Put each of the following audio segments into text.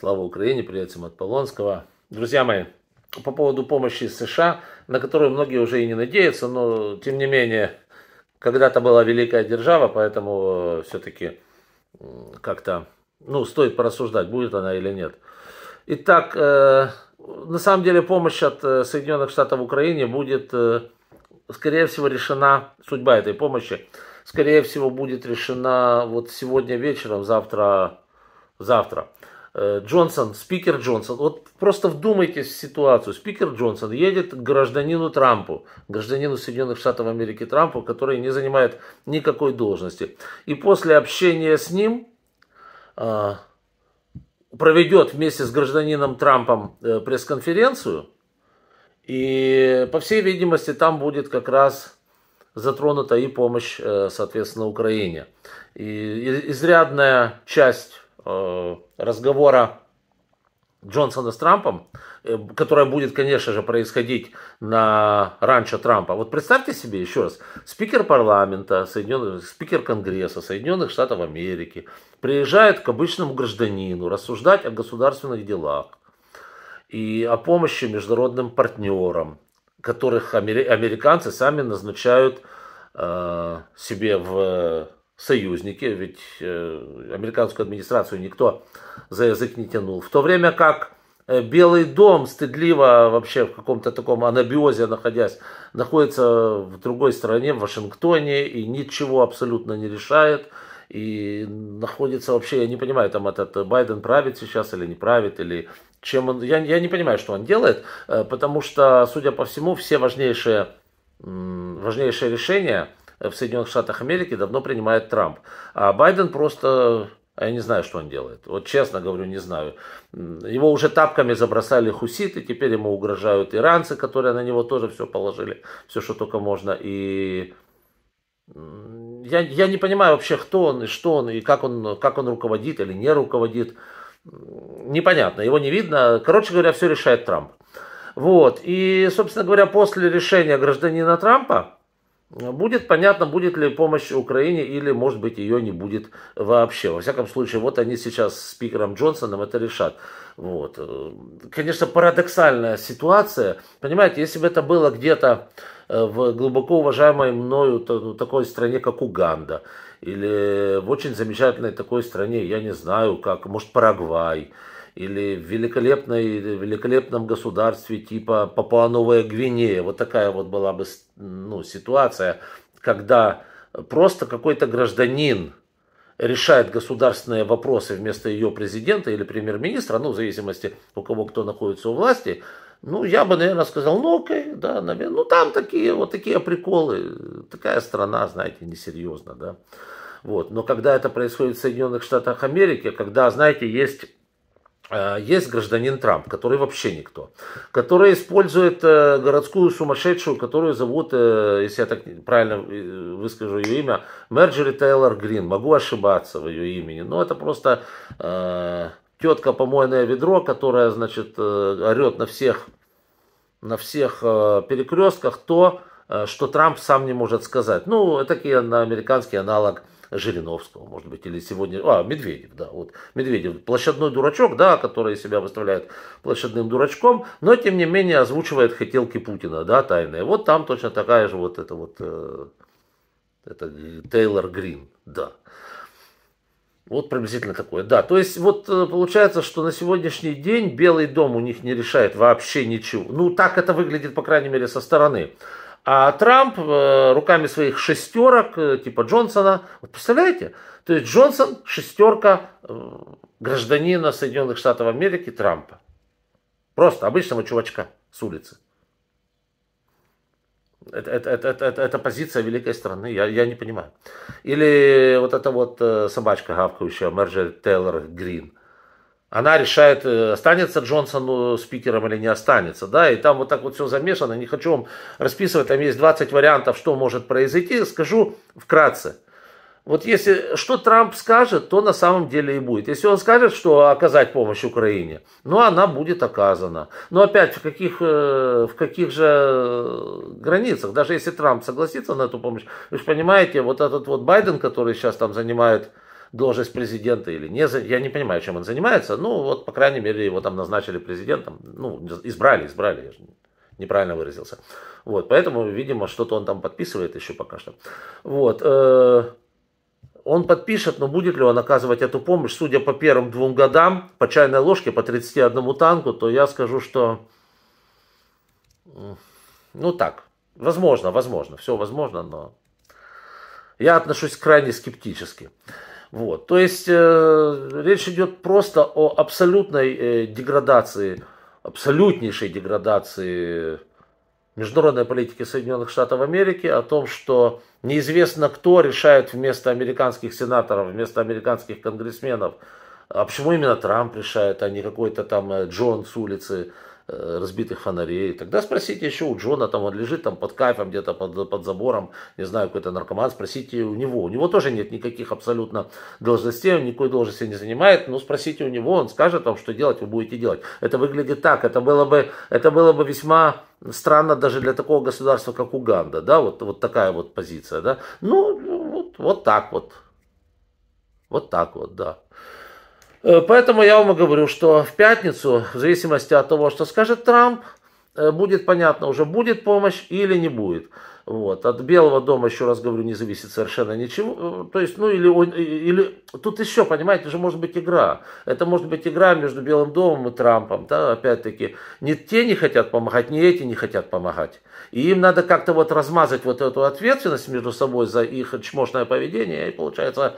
Слава Украине, привет всем от Полонского. Друзья мои, по поводу помощи США, на которую многие уже и не надеются, но тем не менее, когда-то была великая держава, поэтому э, все-таки как-то, ну, стоит порассуждать, будет она или нет. Итак, э, на самом деле помощь от э, Соединенных Штатов Украине будет, скорее всего, решена, судьба этой помощи, скорее всего, будет решена вот сегодня вечером, завтра, завтра. Э, Джонсон, спикер Джонсон, вот просто вдумайтесь в ситуацию. Спикер Джонсон едет к гражданину Трампу, гражданину Соединенных Штатов Америки Трампу, который не занимает никакой должности. И после общения с ним э, проведет вместе с гражданином Трампом э, пресс-конференцию. И, по всей видимости, там будет как раз затронута и помощь, соответственно, Украине. И изрядная часть Э, разговора Джонсона с Трампом, э, которая будет, конечно же, происходить на ранчо Трампа. Вот представьте себе еще раз, спикер парламента, Соединенных, спикер Конгресса Соединенных Штатов Америки приезжает к обычному гражданину рассуждать о государственных делах и о помощи международным партнерам, которых американцы сами назначают э, себе в союзники, ведь э, американскую администрацию никто за язык не тянул. В то время как э, Белый дом стыдливо вообще в каком-то таком анабиозе находясь, находится в другой стране, в Вашингтоне, и ничего абсолютно не решает. И находится вообще, я не понимаю, там этот Байден правит сейчас или не правит, или чем он... Я, я не понимаю, что он делает, э, потому что, судя по всему, все важнейшие, важнейшие решения – в Соединенных Штатах Америки давно принимает Трамп. А Байден просто а я не знаю, что он делает. Вот честно говорю, не знаю. Его уже тапками забросали хуситы, теперь ему угрожают иранцы, которые на него тоже все положили, все, что только можно. И я, я не понимаю вообще, кто он и что он, и как он, как он руководит или не руководит. Непонятно, его не видно. Короче говоря, все решает Трамп. Вот. И, собственно говоря, после решения гражданина Трампа, Будет понятно, будет ли помощь Украине или, может быть, ее не будет вообще. Во всяком случае, вот они сейчас с спикером Джонсоном это решат. Вот. Конечно, парадоксальная ситуация. Понимаете, если бы это было где-то э, в глубоко уважаемой мною ну, такой стране, как Уганда, или в очень замечательной такой стране, я не знаю, как, может, Парагвай, или в великолепной, великолепном государстве типа Папуа-Новая Гвинея. Вот такая вот была бы ну, ситуация, когда просто какой-то гражданин решает государственные вопросы вместо ее президента или премьер-министра, ну, в зависимости у кого кто находится у власти, ну, я бы, наверное, сказал, ну, окей, да, наверное, ну, там такие, вот такие приколы, такая страна, знаете, несерьезно, да. Вот. Но когда это происходит в Соединенных Штатах Америки, когда, знаете, есть Э, есть гражданин Трамп, который вообще никто, который использует э, городскую сумасшедшую, которую зовут, э, если я так правильно выскажу ее имя, Мерджери Тейлор Грин. Могу ошибаться в ее имени, но это просто э, тетка помойное ведро, которая, значит, орет на всех, на всех перекрестках то, что Трамп сам не может сказать. Ну, это такие на американский аналог э, Жириновского, может быть, или сегодня... А, Медведев, да, вот Медведев. Площадной дурачок, да, который себя выставляет площадным дурачком, но, тем не менее, озвучивает хотелки Путина, да, тайные. Вот там точно такая же вот э, это вот... Э, это Тейлор Грин, да. Вот приблизительно такое, да. То есть вот э, получается, что на сегодняшний день Белый дом у них не решает вообще ничего. Ну, так это выглядит, по крайней мере, со стороны. А Трамп э, руками своих шестерок, э, типа Джонсона, вот представляете? То есть Джонсон шестерка э, гражданина Соединенных Штатов Америки Трампа. Просто обычного чувачка с улицы. Это, это, это, это, это, это позиция великой страны, я, я не понимаю. Или вот эта вот собачка гавкающая, Мэрджер Тейлор Грин – она решает, э, останется Джонсон э, спикером или не останется, да, и там вот так вот все замешано, не хочу вам расписывать, там есть 20 вариантов, что может произойти, скажу вкратце. Вот если что Трамп скажет, то на самом деле и будет. Если он скажет, что оказать помощь Украине, ну она будет оказана. Но опять в каких, э, в каких же границах? Даже если Трамп согласится на эту помощь, вы же понимаете, вот этот вот Байден, который сейчас там занимает должность президента или не, я не понимаю, чем он занимается, ну вот, по крайней мере, его там назначили президентом, ну, избрали, избрали, я же неправильно выразился. Вот, поэтому, видимо, что-то он там подписывает еще пока что. Вот, э, он подпишет, но будет ли он оказывать эту помощь, судя по первым двум годам, по чайной ложке, по 31 танку, то я скажу, что... Ну так, возможно, возможно, все возможно, но я отношусь крайне скептически. Вот. То есть э, речь идет просто о абсолютной э, деградации, абсолютнейшей деградации международной политики Соединенных Штатов Америки, о том, что неизвестно кто решает вместо американских сенаторов, вместо американских конгрессменов, а почему именно Трамп решает, а не какой-то там э, Джон с улицы, Э, разбитых фонарей. Тогда спросите еще у Джона, там он лежит там под кайфом, где-то под, под забором, не знаю, какой-то наркоман, спросите у него. У него тоже нет никаких абсолютно должностей, он никакой должности не занимает, но спросите у него, он скажет вам, что делать, вы будете делать. Это выглядит так, это было бы, это было бы весьма странно даже для такого государства, как Уганда, да, вот, вот такая вот позиция, да. Ну, вот, вот так вот. Вот так вот, да. Э, поэтому я вам и говорю, что в пятницу, в зависимости от того, что скажет Трамп, э, будет понятно уже, будет помощь или не будет. Вот. От Белого дома, еще раз говорю, не зависит совершенно ничего. Э, то есть, ну, или, или тут еще, понимаете, уже может быть игра. Это может быть игра между Белым домом и Трампом. Да? Опять-таки, не те не хотят помогать, не эти не хотят помогать. И им надо как-то вот размазать вот эту ответственность между собой за их чмошное поведение. И получается,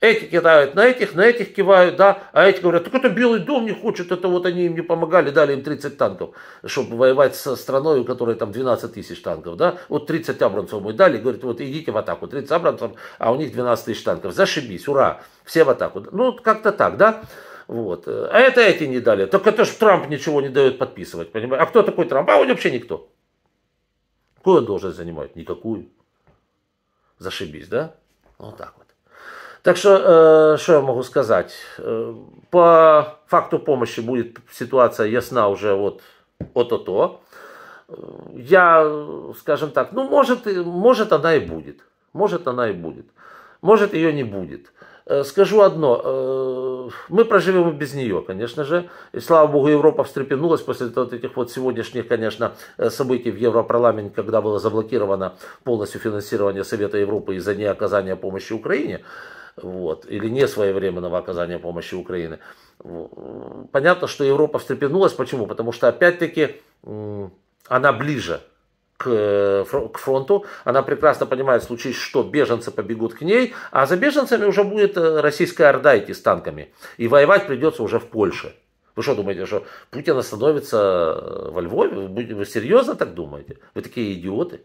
эти кидают на этих, на этих кивают, да, а эти говорят, так это Белый дом не хочет, это вот они им не помогали, дали им 30 танков, чтобы воевать со страной, у которой там 12 тысяч танков, да, вот 30 абрамцев мы дали, говорят, вот идите в атаку, 30 абрамцев, а у них 12 тысяч танков, зашибись, ура, все в атаку, ну, как-то так, да, вот, а это эти не дали, так это же Трамп ничего не дает подписывать, понимаешь, а кто такой Трамп, а он вообще никто, какую он должность занимает, никакую, зашибись, да, вот так вот. Так что, э, что я могу сказать? Э, по факту помощи будет ситуация ясна уже вот от-то. Э, я, скажем так, ну, может, может она и будет. Может, она и будет. Может, ее не будет. Скажу одно, мы проживем и без нее, конечно же. И слава богу, Европа встрепенулась после вот этих вот сегодняшних, конечно, событий в Европарламенте, когда было заблокировано полностью финансирование Совета Европы из-за неоказания помощи Украине вот, или не своевременного оказания помощи Украине. Понятно, что Европа встрепенулась. Почему? Потому что, опять-таки, она ближе к, э, к фронту. Она прекрасно понимает, случись что, беженцы побегут к ней, а за беженцами уже будет э, российская орда идти с танками. И воевать придется уже в Польше. Вы что думаете, что Путин остановится э, во Львове? Вы серьезно так думаете? Вы такие идиоты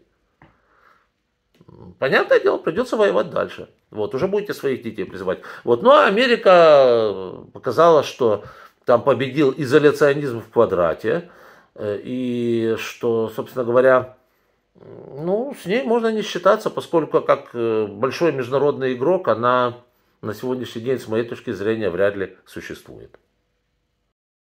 понятное дело, придется воевать дальше. Вот, уже будете своих детей призывать. Вот, но ну, а Америка э, показала, что там победил изоляционизм в квадрате, э, и что, собственно говоря, ну, с ней можно не считаться, поскольку как э, большой международный игрок она на сегодняшний день, с моей точки зрения, вряд ли существует.